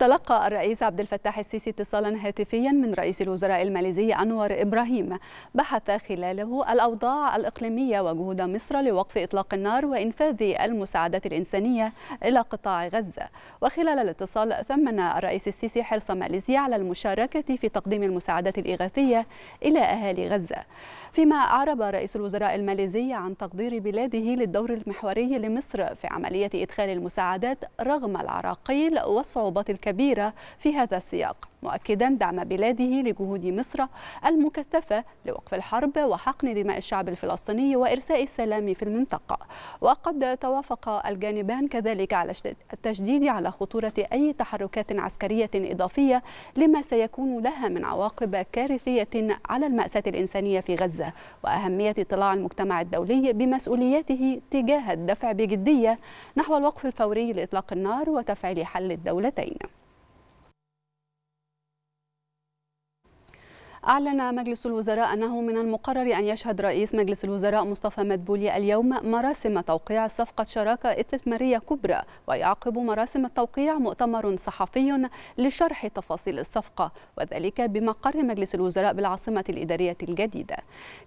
تلقى الرئيس عبد الفتاح السيسي اتصالا هاتفيا من رئيس الوزراء الماليزي أنور إبراهيم بحث خلاله الأوضاع الإقليمية وجهود مصر لوقف إطلاق النار وإنفاذ المساعدات الإنسانية إلى قطاع غزة وخلال الاتصال ثمن الرئيس السيسي حرص ماليزيا على المشاركة في تقديم المساعدات الإغاثية إلى أهالي غزة فيما أعرب رئيس الوزراء الماليزي عن تقدير بلاده للدور المحوري لمصر في عملية إدخال المساعدات رغم العراقيل والصعوبات الكبيرة كبيرة في هذا السياق مؤكدا دعم بلاده لجهود مصر المكثفة لوقف الحرب وحقن دماء الشعب الفلسطيني وإرساء السلام في المنطقة وقد توافق الجانبان كذلك على التشديد على خطورة أي تحركات عسكرية إضافية لما سيكون لها من عواقب كارثية على المأساة الإنسانية في غزة وأهمية اطلاع المجتمع الدولي بمسؤولياته تجاه الدفع بجدية نحو الوقف الفوري لإطلاق النار وتفعيل حل الدولتين أعلن مجلس الوزراء أنه من المقرر أن يشهد رئيس مجلس الوزراء مصطفى مدبولي اليوم مراسم توقيع صفقة شراكة استثمارية كبرى ويعقب مراسم التوقيع مؤتمر صحفي لشرح تفاصيل الصفقة وذلك بمقر مجلس الوزراء بالعاصمة الإدارية الجديدة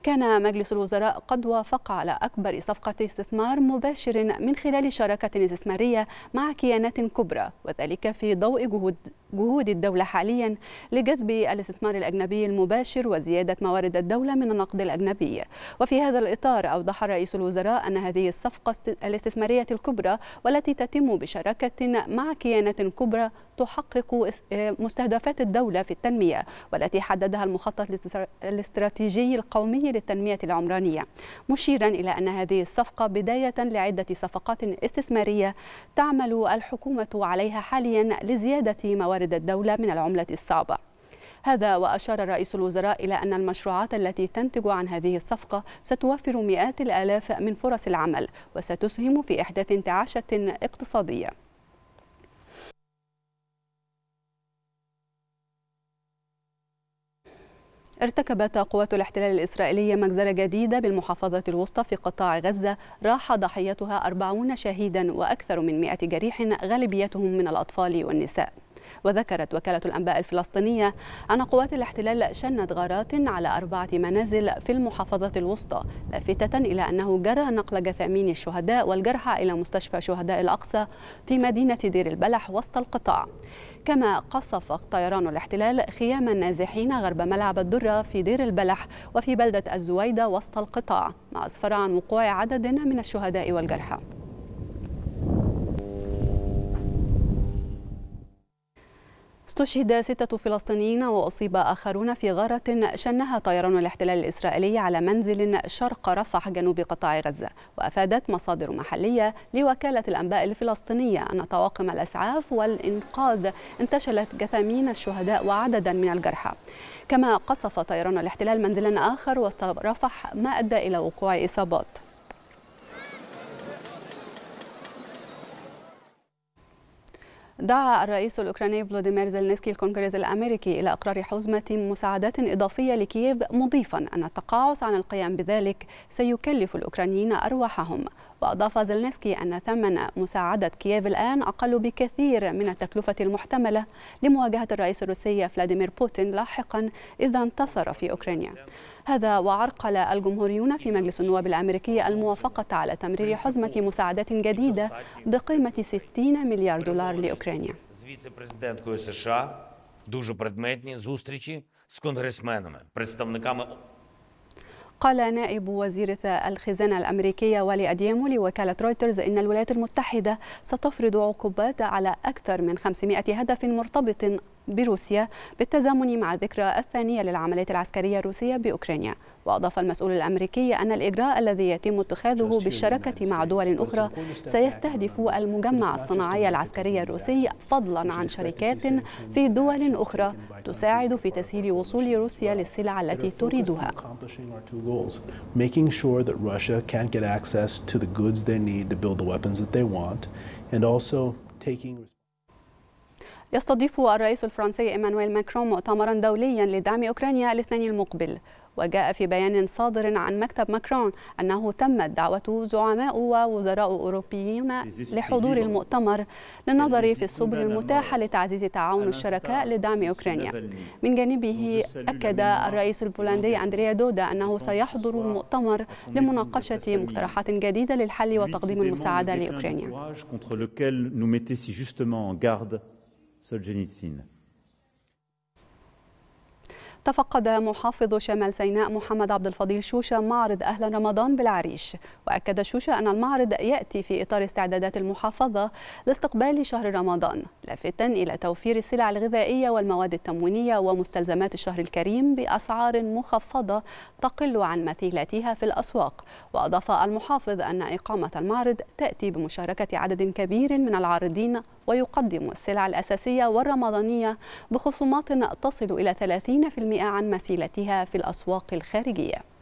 كان مجلس الوزراء قد وافق على أكبر صفقة استثمار مباشر من خلال شراكة استثمارية مع كيانات كبرى وذلك في ضوء جهود جهود الدولة حاليا لجذب الاستثمار الأجنبي المباشر وزيادة موارد الدولة من النقد الأجنبي وفي هذا الإطار أوضح رئيس الوزراء أن هذه الصفقة الاستثمارية الكبرى والتي تتم بشراكة مع كيانات كبرى تحقق آه، مستهدفات الدولة في التنمية والتي حددها المخطط الاستراتيجي القومي للتنمية العمرانية مشيرا إلى أن هذه الصفقة بداية لعدة صفقات استثمارية تعمل الحكومة عليها حاليا لزيادة موارد تستورد الدولة من العملة الصعبة هذا وأشار رئيس الوزراء إلى أن المشروعات التي تنتج عن هذه الصفقة ستوفر مئات الآلاف من فرص العمل وستسهم في إحداث انتعاشة اقتصادية ارتكبت قوات الاحتلال الإسرائيلية مجزرة جديدة بالمحافظة الوسطى في قطاع غزة راح ضحيتها 40 شهيدا وأكثر من 100 جريح غالبيتهم من الأطفال والنساء وذكرت وكالة الأنباء الفلسطينية أن قوات الاحتلال شنت غارات على أربعة منازل في المحافظة الوسطى لافتة إلى أنه جرى نقل جثامين الشهداء والجرحى إلى مستشفى شهداء الأقصى في مدينة دير البلح وسط القطاع كما قصف طيران الاحتلال خيام النازحين غرب ملعب الدرة في دير البلح وفي بلدة الزويدة وسط القطاع ما أسفر عن وقوع عدد من الشهداء والجرحى استشهد ستة فلسطينيين وأصيب آخرون في غارة شنها طيران الاحتلال الإسرائيلي على منزل شرق رفح جنوب قطاع غزة وأفادت مصادر محلية لوكالة الأنباء الفلسطينية أن طواقم الأسعاف والإنقاذ انتشلت جثامين الشهداء وعددا من الجرحى كما قصف طيران الاحتلال منزلا آخر وسط رفح ما أدى إلى وقوع إصابات دعا الرئيس الأوكراني فلوديمير زيلينسكي الكونغرس الأمريكي إلى إقرار حزمة مساعدات إضافية لكييف مضيفا أن التقاعس عن القيام بذلك سيكلف الأوكرانيين أرواحهم وأضاف زيلينسكي أن ثمن مساعدة كييف الآن أقل بكثير من التكلفة المحتملة لمواجهة الرئيس الروسي فلاديمير بوتين لاحقا إذا انتصر في أوكرانيا هذا وعرقل الجمهوريون في مجلس النواب الأمريكي الموافقة على تمرير حزمة مساعدات جديدة بقيمة 60 مليار دولار لأوكرانيا قال نائب وزير الخزانة الأمريكية والي أديامو لوكالة رويترز إن الولايات المتحدة ستفرض عقوبات على أكثر من 500 هدف مرتبط بروسيا بالتزامن مع الذكرى الثانية للعمليات العسكرية الروسية بأوكرانيا وأضاف المسؤول الأمريكي أن الإجراء الذي يتم اتخاذه بالشراكة مع دول أخرى سيستهدف المجمع الصناعي العسكري الروسي فضلا عن شركات في دول أخرى تساعد في تسهيل وصول روسيا للسلع التي تريدها and also taking يستضيف الرئيس الفرنسي إيمانويل ماكرون مؤتمرا دوليا لدعم أوكرانيا الاثنين المقبل وجاء في بيان صادر عن مكتب ماكرون أنه تمت دعوة زعماء ووزراء أوروبيين لحضور المؤتمر للنظر في السبل المتاحة لتعزيز تعاون الشركاء لدعم أوكرانيا من جانبه أكد الرئيس البولندي أندريا دودا أنه سيحضر المؤتمر لمناقشة مقترحات جديدة للحل وتقديم المساعدة لأوكرانيا سولجينيتسين تفقد محافظ شمال سيناء محمد عبد الفضيل شوشة معرض أهل رمضان بالعريش وأكد شوشة أن المعرض يأتي في إطار استعدادات المحافظة لاستقبال شهر رمضان لافتا إلى توفير السلع الغذائية والمواد التموينية ومستلزمات الشهر الكريم بأسعار مخفضة تقل عن مثيلاتها في الأسواق وأضاف المحافظ أن إقامة المعرض تأتي بمشاركة عدد كبير من العارضين ويقدم السلع الأساسية والرمضانية بخصومات تصل إلى 30% عن مسيلتها في الأسواق الخارجية